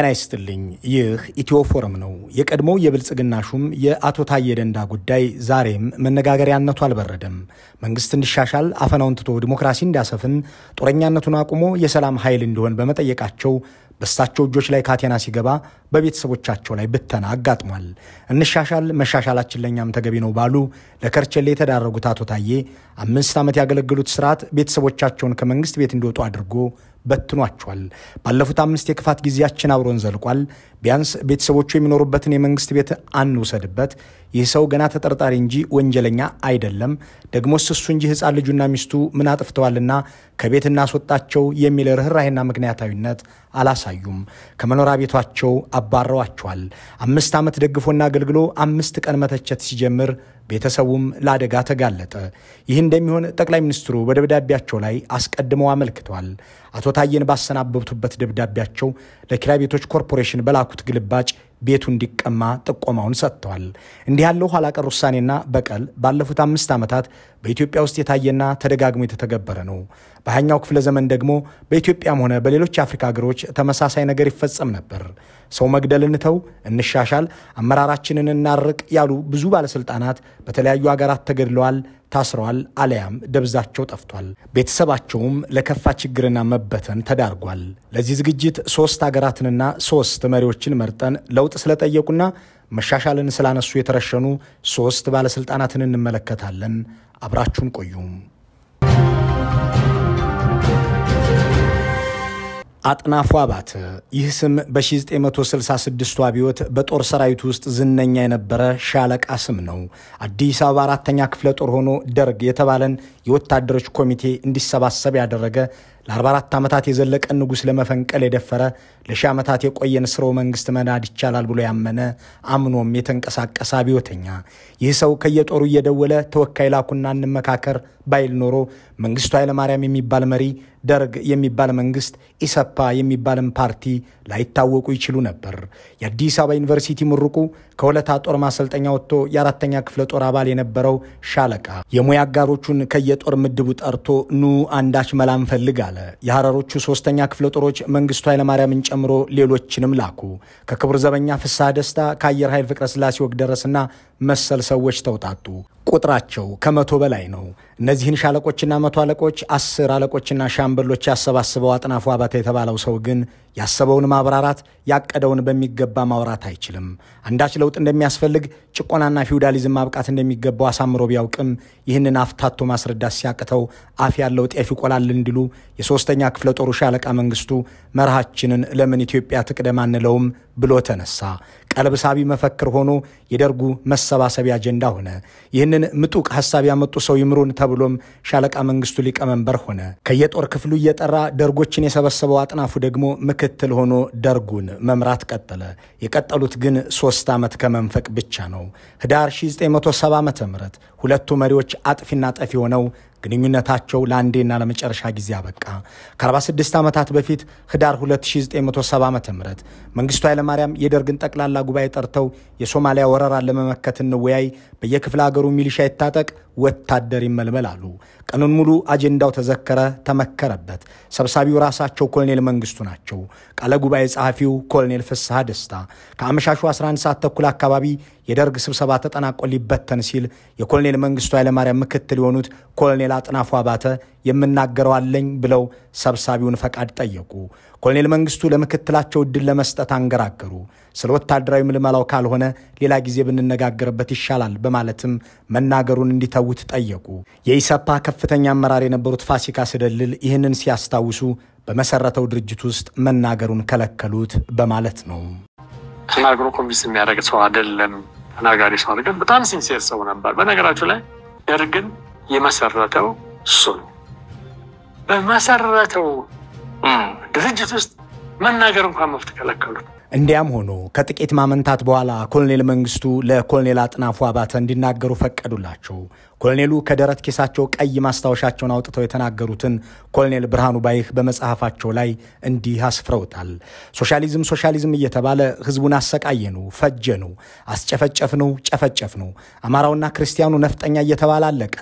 ጤና ይስጥልኝ። ይህ ኢትዮ ፎረም ነው። የቀድሞ የብልጽግና ሹም የአቶ ታዬ ደንዳ ጉዳይ ዛሬም መነጋገሪያነቱ አልበረደም። መንግስት እንዲሻሻል አፈናውን ትቶ ዲሞክራሲ እንዲያሰፍን ጦረኛነቱን አቁሞ የሰላም ኃይል እንዲሆን በመጠየቃቸው በእሳቸው እጆች ላይ ካቴና ሲገባ በቤተሰቦቻቸው ላይ ብተና አጋጥሟል። እንሻሻል፣ መሻሻላችን ለእኛም ተገቢ ነው ባሉ ለከርቸሌ የተዳረጉት አቶ ታዬ አምስት ዓመት ያገለገሉት ስርዓት ቤተሰቦቻቸውን ከመንግስት ቤት እንዲወጡ አድርጎ በትኗቸዋል። ባለፉት አምስት የክፋት ጊዜያችን አብሮን ዘልቋል። ቢያንስ ቤተሰቦቹ የሚኖሩበትን የመንግስት ቤት አንውሰድበት። ይህ ሰው ገና ተጠርጣሪ እንጂ ወንጀለኛ አይደለም። ደግሞስ እሱ እንጂ ህፃን ልጁና ሚስቱ ምን አጥፍተዋልና ከቤት እናስወጣቸው የሚል ርኅራሄና ምክንያታዊነት አላሳዩም። ከመኖሪያ ቤቷቸው አባረዋቸዋል። አምስት ዓመት ደግፎና አገልግሎ አምስት ቀን መተቸት ሲጀምር ቤተሰቡም ለአደጋ ተጋለጠ። ይህ እንደሚሆን ጠቅላይ ሚኒስትሩ በደብዳቤያቸው ላይ አስቀድመው አመልክተዋል። አቶ ታዬን ባሰናበቱበት ደብዳቤያቸው ለኪራይ ቤቶች ኮርፖሬሽን በላኩት ግልባጭ ቤቱ እንዲቀማ ጥቆማውን ሰጥተዋል። እንዲህ ያለው ኋላ ውሳኔና በቀል ባለፉት አምስት ዓመታት በኢትዮጵያ ውስጥ የታየና ተደጋግሞ የተተገበረ ነው። በሀያኛው ክፍለ ዘመን ደግሞ በኢትዮጵያም ሆነ በሌሎች የአፍሪካ ሀገሮች ተመሳሳይ ነገር ይፈጸም ነበር። ሰው መግደል እንተው፣ እንሻሻል፣ አመራራችንን እናርቅ ያሉ ብዙ ባለስልጣናት በተለያዩ ሀገራት ተገድለዋል፣ ታስረዋል አለያም ደብዛቸው ጠፍቷል። ቤተሰባቸውም ለከፋ ችግርና መበተን ተዳርጓል። ለዚህ ዝግጅት ሶስት ሀገራትንና ሶስት መሪዎችን መርጠን ለውጥ ስለጠየቁና መሻሻልን ስላነሱ የተረሸኑ ሶስት ባለስልጣናትን እንመለከታለን። አብራችሁን ቆዩም። አጥናፉ አባተ ይህ ስም በ1966ቱ አብዮት በጦር ሰራዊት ውስጥ ዝነኛ የነበረ ሻለቃ ስም ነው። አዲስ አበባ አራተኛ ክፍለ ጦር ሆኖ ደርግ የተባለን የወታደሮች ኮሚቴ እንዲሰባሰብ ያደረገ ለ44 ዓመታት የዘለቀን ንጉሥ ለመፈንቀል የደፈረ ለሺ ዓመታት የቆየን ስርወ መንግሥት መናድ ይቻላል ብሎ ያመነ አምኖም የተንቀሳቀሰ አብዮተኛ። ይህ ሰው ከየጦሩ እየደወለ ተወካይ ላኩና እንመካከር ባይል ኖሮ መንግስቱ ኃይለማርያም የሚባል መሪ፣ ደርግ የሚባል መንግስት፣ ኢሰፓ የሚባልም ፓርቲ ላይታወቁ ይችሉ ነበር። የአዲስ አበባ ዩኒቨርሲቲ ምሩቁ ከሁለታ ጦር ማሰልጠኛ ወጥቶ የአራተኛ ክፍለ ጦር አባል የነበረው ሻለቃ የሙያ አጋሮቹን ከየ የጦር ምድቡ ጠርቶ ኑ አንዳች መላ እንፈልግ አለ። የሐረሮቹ ሶስተኛ ክፍለ ጦሮች መንግስቱ ኃይለማርያምን ጨምሮ ሌሎችንም ላኩ። ከክቡር ዘበኛ ፍስሐ ደስታ፣ ከአየር ኃይል ፍቅረ ስላሴ ወግደረስና መሰል ሰዎች ተውጣጡ። ቁጥራቸው ከመቶ በላይ ነው። እነዚህን ሻለቆችና መቶ አለቆች፣ አስር አለቆችና ሻምበሎች ያሰባስበው አጥናፉ አባተ የተባለው ሰው ግን ያሰበውን ማብራራት ያቀደውን በሚገባ ማውራት አይችልም። አንዳች ለውጥ እንደሚያስፈልግ ጭቆናና ፊውዳሊዝም ማብቃት እንደሚገባው አሳምሮ ቢያውቅም ይህንን አፍታቶ ማስረዳት ሲያቅተው አፍ ያለው ጤፍ ይቆላል እንዲሉ የሶስተኛ ክፍለ ጦሩ ሻለቃ መንግስቱ መርሃችንን ለምን ኢትዮጵያ ትቅደም አንለውም ብሎ ተነሳ። ቀልብ ሳቢ መፈክር ሆኖ የደርጉ መሰባሰቢያ አጀንዳ ሆነ። ይህን ይህንን ምጡቅ ሀሳብ ያመጡ ሰው ይምሩን ተብሎም ሻለቃ መንግስቱ ሊቀመንበር ሆነ። ከየጦር ክፍሉ እየጠራ ደርጎችን የሰበሰበው አጥናፉ ደግሞ ምክትል ሆኖ ደርጉን መምራት ቀጠለ። የቀጠሉት ግን ሶስት ዓመት ከመንፈቅ ብቻ ነው። ህዳር 1970 ዓ ም ሁለቱ መሪዎች አጥፊና ጠፊ ሆነው ግንኙነታቸው ለአንዴና ለመጨረሻ ጊዜ አበቃ። ከ46 ዓመታት በፊት ህዳር 2970 ዓ ም መንግስቱ ኃይለማርያም የደርግን ጠቅላላ ጉባኤ ጠርተው የሶማሊያ ወረራን ለመመከት እንወያይ፣ በየክፍለ ሀገሩ ሚሊሻ ይታጠቅ፣ ወታደር ይመልመል አሉ። ቀኑን ሙሉ አጀንዳው ተዘከረ፣ ተመከረበት። ሰብሳቢው ራሳቸው ኮሎኔል መንግስቱ ናቸው። ቃለ ጉባኤ ጸሐፊው ኮሎኔል ፍስሐ ደስታ ከአመሻሹ 11 ሰዓት ተኩል አካባቢ የደርግ ስብሰባ ተጠናቆ ሊበተን ሲል የኮሎኔል መንግስቱ ኃይለማርያም ምክትል የሆኑት ኮሎኔል አጥናፉ አባተ የምናገረው አለኝ ብለው ሰብሳቢውን ፈቃድ ጠየቁ። ኮሎኔል መንግስቱ ለምክትላቸው እድል ለመስጠት አንገራገሩ። ስለ ወታደራዊ ምልመላው ካልሆነ ሌላ ጊዜ ብንነጋገርበት ይሻላል በማለትም መናገሩን እንዲተውት ጠየቁ። የኢሰፓ ከፍተኛ አመራር የነበሩት ፋሲካ ስደልል ይህንን ሲያስታውሱ በመሰረተው ድርጅት ውስጥ መናገሩን ከለከሉት በማለት ነው። ተናግሮ ኮንቪንስ የሚያደርግ ሰው አይደለም ተናጋሪ ሰው አድርገን በጣም ሲንሴር ሰው ነበር። በነገራችሁ ላይ ደርግን የመሰረተው እሱ ነው። በመሰረተው ድርጅት ውስጥ መናገር እንኳን መፍት ከለከሉት። እንዲያም ሆኖ ከጥቂት ማመንታት በኋላ ኮሎኔል መንግስቱ ለኮሎኔል አጥናፉ አባተ እንዲናገሩ ፈቀዱላቸው። ኮሎኔሉ ከደረት ኪሳቸው ቀይ ማስታወሻቸውን አውጥተው የተናገሩትን ኮሎኔል ብርሃኑ ባይህ በመጽሐፋቸው ላይ እንዲህ አስፍረውታል። ሶሻሊዝም ሶሻሊዝም እየተባለ ህዝቡን አሰቃየ ነው፣ ፈጀ ነው፣ አስጨፈጨፍ ነው፣ ጨፈጨፍ ነው። አማራውና ክርስቲያኑ ነፍጠኛ እየተባለ አለቀ።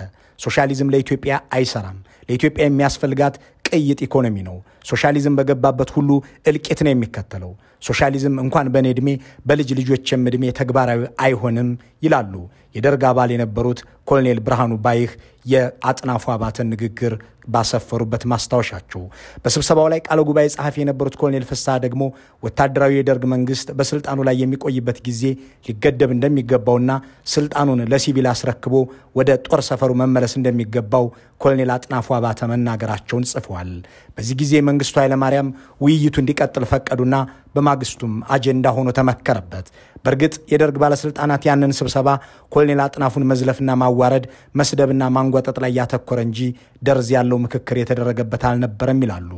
ሶሻሊዝም ለኢትዮጵያ አይሰራም። ለኢትዮጵያ የሚያስፈልጋት ቅይጥ ኢኮኖሚ ነው። ሶሻሊዝም በገባበት ሁሉ እልቂት ነው የሚከተለው። ሶሻሊዝም እንኳን በእኔ ዕድሜ በልጅ ልጆችም ዕድሜ ተግባራዊ አይሆንም ይላሉ የደርግ አባል የነበሩት ኮሎኔል ብርሃኑ ባይህ የአጥናፉ አባተን ንግግር ባሰፈሩበት ማስታወሻቸው። በስብሰባው ላይ ቃለ ጉባኤ ጸሐፊ የነበሩት ኮሎኔል ፍስሐ ደግሞ ወታደራዊ የደርግ መንግስት በስልጣኑ ላይ የሚቆይበት ጊዜ ሊገደብ እንደሚገባውና ስልጣኑን ለሲቪል አስረክቦ ወደ ጦር ሰፈሩ መመለስ እንደሚገባው ኮሎኔል አጥናፉ አባተ መናገራቸውን ጽፏል። በዚህ ጊዜ መንግስቱ ኃይለማርያም ውይይቱ እንዲቀጥል ፈቀዱና በማግስቱም አጀንዳ ሆኖ ተመከረበት። በእርግጥ የደርግ ባለስልጣናት ያንን ስብሰባ ኮሎኔል አጥናፉን መዝለፍና ማዋረድ፣ መስደብና ማንጓጠጥ ላይ ያተኮረ እንጂ ደርዝ ያለው ምክክር የተደረገበት አልነበረም ይላሉ።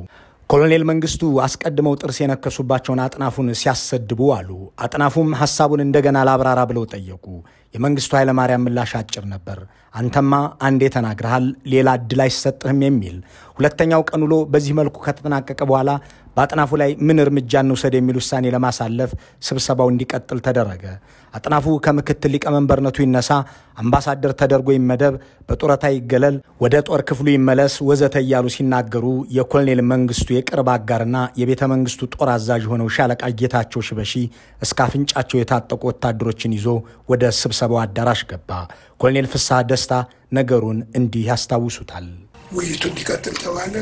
ኮሎኔል መንግስቱ አስቀድመው ጥርስ የነከሱባቸውን አጥናፉን ሲያሰድቡ አሉ። አጥናፉም ሐሳቡን እንደገና ላብራራ ብለው ጠየቁ። የመንግስቱ ኃይለማርያም ምላሽ አጭር ነበር። አንተማ አንዴ ተናግረሃል፣ ሌላ እድል አይሰጥህም የሚል። ሁለተኛው ቀን ውሎ በዚህ መልኩ ከተጠናቀቀ በኋላ በአጥናፉ ላይ ምን እርምጃ እንውሰድ የሚል ውሳኔ ለማሳለፍ ስብሰባው እንዲቀጥል ተደረገ። አጥናፉ ከምክትል ሊቀመንበርነቱ ይነሳ፣ አምባሳደር ተደርጎ ይመደብ፣ በጡረታ ይገለል፣ ወደ ጦር ክፍሉ ይመለስ፣ ወዘተ እያሉ ሲናገሩ የኮሎኔል መንግስቱ የቅርብ አጋርና የቤተ መንግስቱ ጦር አዛዥ የሆነው ሻለቃ ጌታቸው ሽበሺ እስከ አፍንጫቸው የታጠቁ ወታደሮችን ይዞ ወደ ስብሰ ስብሰባው አዳራሽ ገባ። ኮሎኔል ፍስሐ ደስታ ነገሩን እንዲህ ያስታውሱታል። ውይይቱ እንዲቀጥል ተባለ።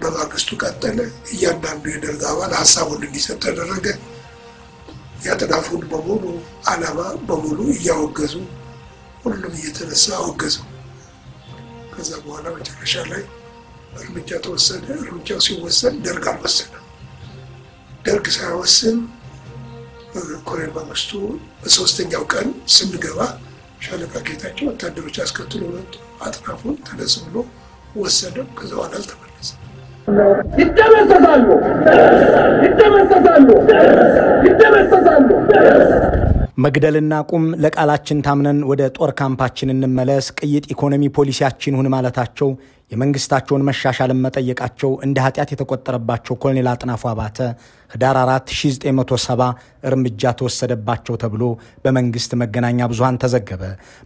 በማግስቱ ቀጠለ። እያንዳንዱ የደርግ አባል ሀሳቡን እንዲሰጥ ተደረገ። ያጠናፉን በሙሉ አላማ በሙሉ እያወገዙ ሁሉም እየተነሳ አወገዙ። ከዛ በኋላ መጨረሻ ላይ እርምጃ ተወሰደ። እርምጃው ሲወሰን ደርግ አልወሰነም። ደርግ ሳይወስን ኮሎኔል መንግስቱ በሶስተኛው ቀን ስንገባ ሻለቃ ጌታቸው ወታደሮች አስከትሎ መጡ። አጥናፉን ተነስ ብሎ ወሰደው። ከዛ በኋላ አልተመለሰ። ይደመሰሳሉ፣ ይደመሰሳሉ፣ ይደመሰሳሉ። መግደልና ቁም ለቃላችን ታምነን ወደ ጦር ካምፓችን እንመለስ፣ ቅይጥ ኢኮኖሚ ፖሊሲያችን ሁን ማለታቸው የመንግስታቸውን መሻሻልን መጠየቃቸው እንደ ኃጢአት የተቆጠረባቸው ኮሎኔል አጥናፉ አባተ ህዳር 4 1970 እርምጃ ተወሰደባቸው ተብሎ በመንግስት መገናኛ ብዙሃን ተዘገበ።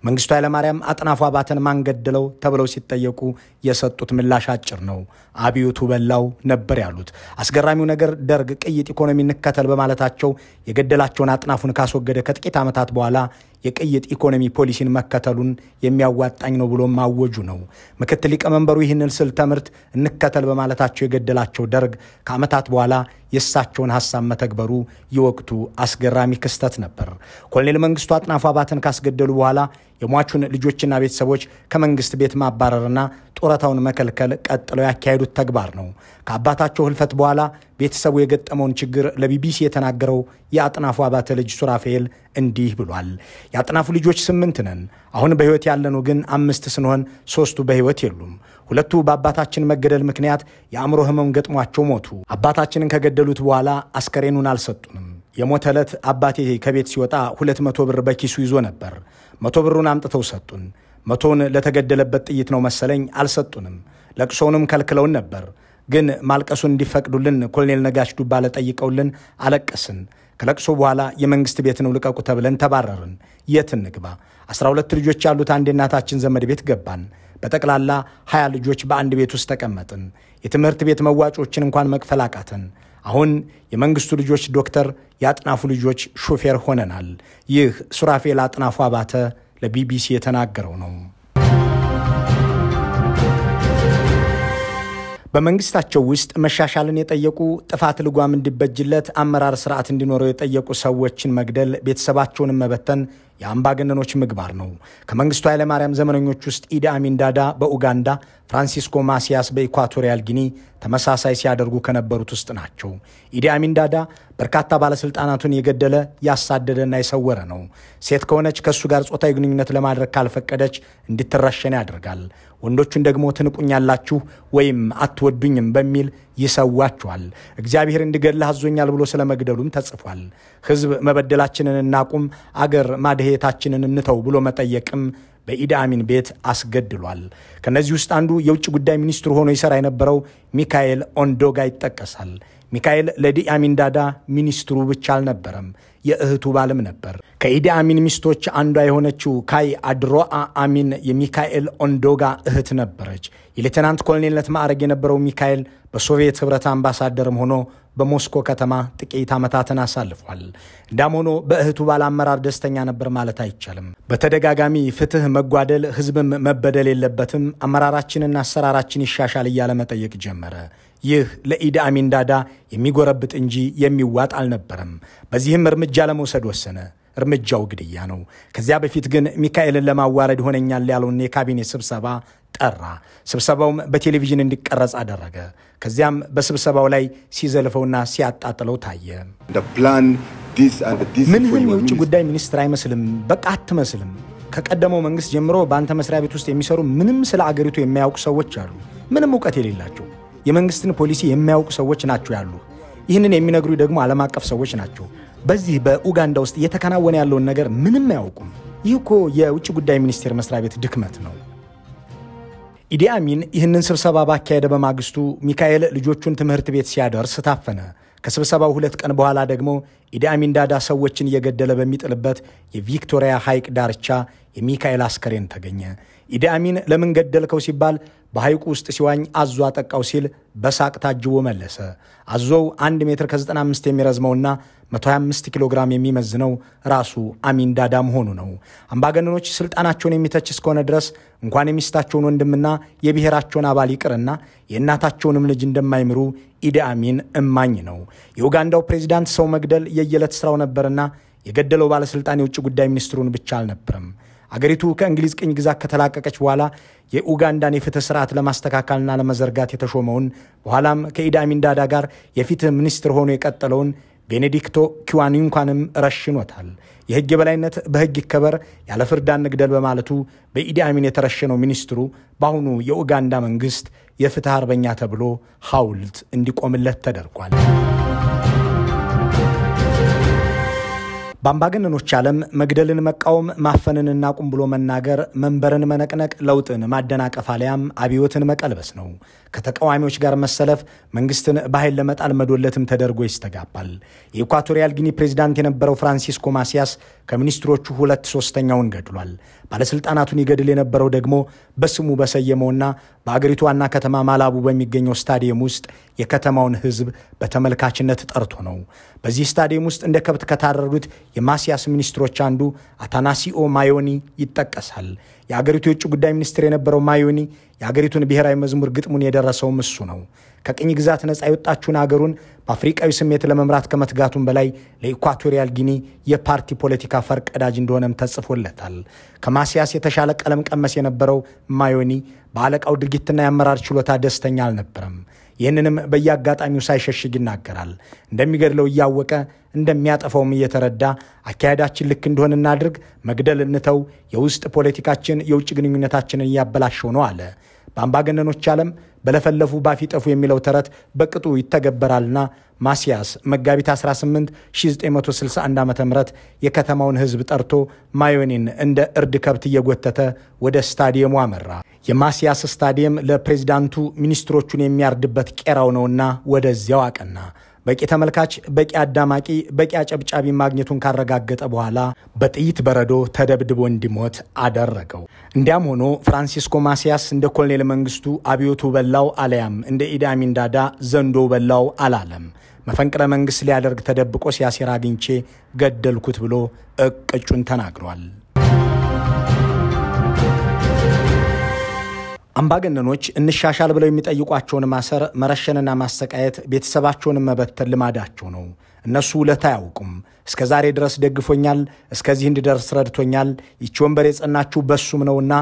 መንግስቱ ኃይለማርያም አጥናፉ አባተን ማን ገደለው ተብለው ሲጠየቁ የሰጡት ምላሽ አጭር ነው። አብዮቱ በላው ነበር ያሉት። አስገራሚው ነገር ደርግ ቅይጥ ኢኮኖሚ እንከተል በማለታቸው የገደላቸውን አጥናፉን ካስወገደ ከጥቂት ዓመታት በኋላ የቅይጥ ኢኮኖሚ ፖሊሲን መከተሉን የሚያዋጣኝ ነው ብሎ ማወጁ ነው። ምክትል ሊቀመንበሩ ይህንን ስል ትምህርት እንከተል በማለታቸው የገደላቸው ደርግ ከዓመታት በኋላ የእሳቸውን ሀሳብ መተግበሩ የወቅቱ አስገራሚ ክስተት ነበር። ኮሎኔል መንግስቱ አጥናፉ አባተን ካስገደሉ በኋላ የሟቹን ልጆችና ቤተሰቦች ከመንግስት ቤት ማባረርና ጡረታውን መከልከል ቀጥለው ያካሄዱት ተግባር ነው። ከአባታቸው ህልፈት በኋላ ቤተሰቡ የገጠመውን ችግር ለቢቢሲ የተናገረው የአጥናፉ አባተ ልጅ ሱራፌል እንዲህ ብሏል። የአጥናፉ ልጆች ስምንት ነን። አሁን በሕይወት ያለነው ግን አምስት ስንሆን ሶስቱ በሕይወት የሉም። ሁለቱ በአባታችን መገደል ምክንያት የአእምሮ ህመም ገጥሟቸው ሞቱ። አባታችንን ከገደሉት በኋላ አስከሬኑን አልሰጡንም። የሞተ ዕለት አባቴ ከቤት ሲወጣ ሁለት መቶ ብር በኪሱ ይዞ ነበር። መቶ ብሩን አምጥተው ሰጡን። መቶን ለተገደለበት ጥይት ነው መሰለኝ አልሰጡንም። ለቅሶውንም ከልክለውን ነበር፣ ግን ማልቀሱን እንዲፈቅዱልን ኮሎኔል ነጋሽ ዱባ ለጠይቀውልን አለቀስን። ከለቅሶ በኋላ የመንግስት ቤት ነው ልቀቁ ተብለን ተባረርን። የት እንግባ? አስራ ሁለት ልጆች ያሉት አንድ እናታችን ዘመድ ቤት ገባን። በጠቅላላ ሀያ ልጆች በአንድ ቤት ውስጥ ተቀመጥን። የትምህርት ቤት መዋጮችን እንኳን መክፈል አቃተን። አሁን የመንግስቱ ልጆች ዶክተር፣ የአጥናፉ ልጆች ሾፌር ሆነናል። ይህ ሱራፌል አጥናፉ አባተ ለቢቢሲ የተናገረው ነው። በመንግስታቸው ውስጥ መሻሻልን የጠየቁ ጥፋት ልጓም እንዲበጅለት አመራር ስርዓት እንዲኖረው የጠየቁ ሰዎችን መግደል፣ ቤተሰባቸውንም መበተን የአምባገነኖች ምግባር ነው። ከመንግስቱ ኃይለማርያም ዘመነኞች ውስጥ ኢዲ አሚን ዳዳ በኡጋንዳ፣ ፍራንሲስኮ ማሲያስ በኢኳቶሪያል ጊኒ ተመሳሳይ ሲያደርጉ ከነበሩት ውስጥ ናቸው። ኢዲ አሚን ዳዳ በርካታ ባለስልጣናቱን የገደለ ያሳደደና የሰወረ ነው። ሴት ከሆነች ከእሱ ጋር ጾታዊ ግንኙነት ለማድረግ ካልፈቀደች እንድትረሸን ያደርጋል። ወንዶቹን ደግሞ ትንቁኛላችሁ ወይም አትወዱኝም በሚል ይሰዋቸዋል እግዚአብሔር እንድገድልህ አዞኛል ብሎ ስለ መግደሉም ተጽፏል። ሕዝብ መበደላችንን እናቁም፣ አገር ማድሄታችንን እንተው ብሎ መጠየቅም በኢድአሚን ቤት አስገድሏል። ከነዚህ ውስጥ አንዱ የውጭ ጉዳይ ሚኒስትሩ ሆኖ ይሰራ የነበረው ሚካኤል ኦንዶጋ ይጠቀሳል። ሚካኤል ለኢዲ አሚን ዳዳ ሚኒስትሩ ብቻ አልነበረም፣ የእህቱ ባልም ነበር። ከኢዲ አሚን ሚስቶች አንዷ የሆነችው ካይ አድሮአ አሚን የሚካኤል ኦንዶጋ እህት ነበረች። የሌተናንት ኮሎኔልነት ማዕረግ የነበረው ሚካኤል በሶቪየት ኅብረት አምባሳደርም ሆኖ በሞስኮ ከተማ ጥቂት ዓመታትን አሳልፏል። እንዳም ሆኖ በእህቱ ባል አመራር ደስተኛ ነበር ማለት አይቻልም። በተደጋጋሚ ፍትህ መጓደል፣ ህዝብም መበደል የለበትም፣ አመራራችንና አሰራራችን ይሻሻል እያለ መጠየቅ ጀመረ። ይህ ለኢድ አሚን ዳዳ የሚጎረብጥ እንጂ የሚዋጥ አልነበረም። በዚህም እርምጃ ለመውሰድ ወሰነ። እርምጃው ግድያ ነው። ከዚያ በፊት ግን ሚካኤልን ለማዋረድ ሆነኛል ያለውን የካቢኔ ስብሰባ ጠራ። ስብሰባውም በቴሌቪዥን እንዲቀረጽ አደረገ። ከዚያም በስብሰባው ላይ ሲዘልፈውና ሲያጣጥለው ታየ። ምንህም የውጭ ጉዳይ ሚኒስትር አይመስልም፣ በቃ አትመስልም። ከቀደመው መንግስት ጀምሮ በአንተ መስሪያ ቤት ውስጥ የሚሰሩ ምንም ስለ አገሪቱ የማያውቁ ሰዎች አሉ፣ ምንም እውቀት የሌላቸው የመንግስትን ፖሊሲ የሚያውቁ ሰዎች ናቸው ያሉ። ይህንን የሚነግሩ ደግሞ ዓለም አቀፍ ሰዎች ናቸው። በዚህ በኡጋንዳ ውስጥ እየተከናወነ ያለውን ነገር ምንም አያውቁም። ይህ እኮ የውጭ ጉዳይ ሚኒስቴር መስሪያ ቤት ድክመት ነው። ኢዲ አሚን ይህንን ስብሰባ ባካሄደ በማግስቱ ሚካኤል ልጆቹን ትምህርት ቤት ሲያደርስ ታፈነ። ከስብሰባው ሁለት ቀን በኋላ ደግሞ ኢዲ አሚን ዳዳ ሰዎችን እየገደለ በሚጥልበት የቪክቶሪያ ሐይቅ ዳርቻ የሚካኤል አስከሬን ተገኘ። ኢዲ አሚን ለምን ገደልከው ሲባል በሐይቁ ውስጥ ሲዋኝ አዞ አጠቃው ሲል በሳቅ ታጅቦ መለሰ። አዞው 1 ሜትር ከ95 የሚረዝመውና 125 ኪሎ ግራም የሚመዝነው ራሱ አሚን ዳዳ መሆኑ ነው። አምባገነኖች ስልጣናቸውን የሚተች እስከሆነ ድረስ እንኳን የሚስታቸውን ወንድምና የብሔራቸውን አባል ይቅርና የእናታቸውንም ልጅ እንደማይምሩ ኢዲ አሚን እማኝ ነው። የኡጋንዳው ፕሬዚዳንት ሰው መግደል የየዕለት ስራው ነበርና የገደለው ባለስልጣን የውጭ ጉዳይ ሚኒስትሩን ብቻ አልነበረም። አገሪቱ ከእንግሊዝ ቅኝ ግዛት ከተላቀቀች በኋላ የኡጋንዳን የፍትህ ስርዓት ለማስተካከልና ለመዘርጋት የተሾመውን በኋላም ከኢዳሚንዳዳ ጋር የፊትህ ሚኒስትር ሆኖ የቀጠለውን ቤኔዲክቶ ኪዋኒንኳንም ረሽኖታል። የህግ የበላይነት በህግ ይከበር፣ ያለ ፍርድ አንግደል በማለቱ በኢዲአሚን የተረሸነው ሚኒስትሩ በአሁኑ የኡጋንዳ መንግስት የፍትህ አርበኛ ተብሎ ሐውልት እንዲቆምለት ተደርጓል። በአምባገነኖች ዓለም መግደልን መቃወም፣ ማፈንን እናቁም ብሎ መናገር፣ መንበርን መነቅነቅ፣ ለውጥን ማደናቀፍ አሊያም አብዮትን መቀልበስ ነው። ከተቃዋሚዎች ጋር መሰለፍ መንግስትን በኃይል ለመጣል መዶለትም ተደርጎ ይስተጋባል። የኢኳቶሪያል ጊኒ ፕሬዚዳንት የነበረው ፍራንሲስኮ ማሲያስ ከሚኒስትሮቹ ሁለት ሶስተኛውን ገድሏል። ባለስልጣናቱን ይገድል የነበረው ደግሞ በስሙ በሰየመውና በአገሪቱ ዋና ከተማ ማላቡ በሚገኘው ስታዲየም ውስጥ የከተማውን ህዝብ በተመልካችነት ጠርቶ ነው። በዚህ ስታዲየም ውስጥ እንደ ከብት ከታረዱት የማሲያስ ሚኒስትሮች አንዱ አታናሲኦ ማዮኒ ይጠቀሳል። የአገሪቱ የውጭ ጉዳይ ሚኒስትር የነበረው ማዮኒ የአገሪቱን ብሔራዊ መዝሙር ግጥሙን የደረሰውም እሱ ነው። ከቅኝ ግዛት ነፃ የወጣችውን አገሩን በአፍሪቃዊ ስሜት ለመምራት ከመትጋቱም በላይ ለኢኳቶሪያል ጊኒ የፓርቲ ፖለቲካ ፈርቀዳጅ እንደሆነም ተጽፎለታል። ከማሲያስ የተሻለ ቀለም ቀመስ የነበረው ማዮኒ በአለቃው ድርጊትና የአመራር ችሎታ ደስተኛ አልነበረም። ይህንንም በየአጋጣሚው ሳይሸሽግ ይናገራል። እንደሚገድለው እያወቀ እንደሚያጠፋውም እየተረዳ አካሄዳችን ልክ እንደሆን እናድርግ፣ መግደል እንተው፣ የውስጥ ፖለቲካችን የውጭ ግንኙነታችንን እያበላሸው ነው አለ። በአምባገነኖች ዓለም በለፈለፉ ባፊጠፉ የሚለው ተረት በቅጡ ይተገበራልና ማስያስ መጋቢት 18 1961 ዓ ም የከተማውን ህዝብ ጠርቶ ማዮኒን እንደ እርድ ከብት እየጎተተ ወደ ስታዲየሙ አመራ። የማስያስ ስታዲየም ለፕሬዚዳንቱ ሚኒስትሮቹን የሚያርድበት ቄራው ነውና ወደዚያው አቀና። በቂ ተመልካች፣ በቂ አዳማቂ፣ በቂ አጨብጫቢ ማግኘቱን ካረጋገጠ በኋላ በጥይት በረዶ ተደብድቦ እንዲሞት አደረገው። እንዲያም ሆኖ ፍራንሲስኮ ማሲያስ እንደ ኮሎኔል መንግስቱ አብዮቱ በላው አለያም እንደ ኢዳሚን ዳዳ ዘንዶ በላው አላለም። መፈንቅለ መንግስት ሊያደርግ ተደብቆ ሲያሴር አግኝቼ ገደልኩት ብሎ እቅጩን ተናግሯል። አምባገነኖች እንሻሻል ብለው የሚጠይቋቸውን ማሰር፣ መረሸንና ማሰቃየት፣ ቤተሰባቸውን መበተን ልማዳቸው ነው። እነሱ ውለታ አያውቁም። እስከ ዛሬ ድረስ ደግፎኛል፣ እስከዚህ እንድደርስ ረድቶኛል፣ ይቺ ወንበር የጸናችሁ በሱም ነውና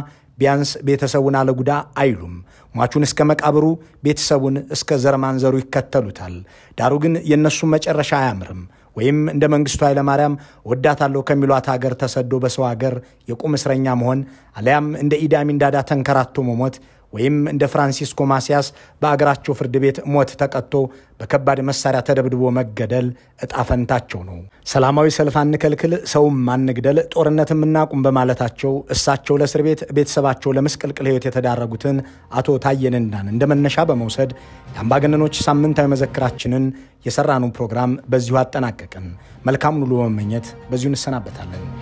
ቢያንስ ቤተሰቡን አለጉዳ አይሉም። ሟቹን እስከ መቃብሩ ቤተሰቡን እስከ ዘር ማንዘሩ ይከተሉታል። ዳሩ ግን የእነሱን መጨረሻ አያምርም። ወይም እንደ መንግስቱ ኃይለማርያም ወዳታለሁ ከሚሏት ሀገር ተሰዶ በሰው ሀገር የቁም እስረኛ መሆን አሊያም እንደ ኢዳሚን ዳዳ ተንከራቶ መሞት ወይም እንደ ፍራንሲስኮ ማሲያስ በአገራቸው ፍርድ ቤት ሞት ተቀጥቶ በከባድ መሳሪያ ተደብድቦ መገደል እጣፈንታቸው ነው። ሰላማዊ ሰልፍ አንከልክል፣ ሰውም አንግደል፣ ጦርነትም እናቁም በማለታቸው እሳቸው ለእስር ቤት ቤተሰባቸው ለመስቀልቅል ሕይወት የተዳረጉትን አቶ ታየ ደንዳን እንደ መነሻ በመውሰድ የአምባገነኖች ሳምንታዊ መዘክራችንን የሰራነው ፕሮግራም በዚሁ አጠናቀቅን። መልካም ሁሉ በመመኘት በዚሁ እንሰናበታለን።